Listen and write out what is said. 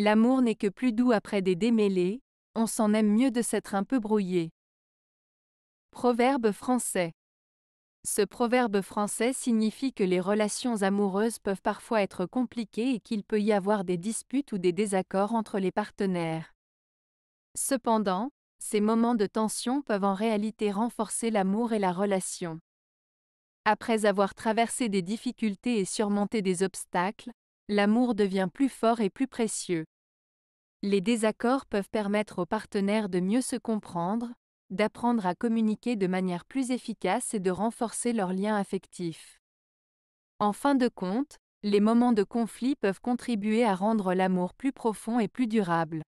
L'amour n'est que plus doux après des démêlés, on s'en aime mieux de s'être un peu brouillé. Proverbe français. Ce proverbe français signifie que les relations amoureuses peuvent parfois être compliquées et qu'il peut y avoir des disputes ou des désaccords entre les partenaires. Cependant, ces moments de tension peuvent en réalité renforcer l'amour et la relation. Après avoir traversé des difficultés et surmonté des obstacles, l'amour devient plus fort et plus précieux. Les désaccords peuvent permettre aux partenaires de mieux se comprendre, d'apprendre à communiquer de manière plus efficace et de renforcer leurs liens affectifs. En fin de compte, les moments de conflit peuvent contribuer à rendre l'amour plus profond et plus durable.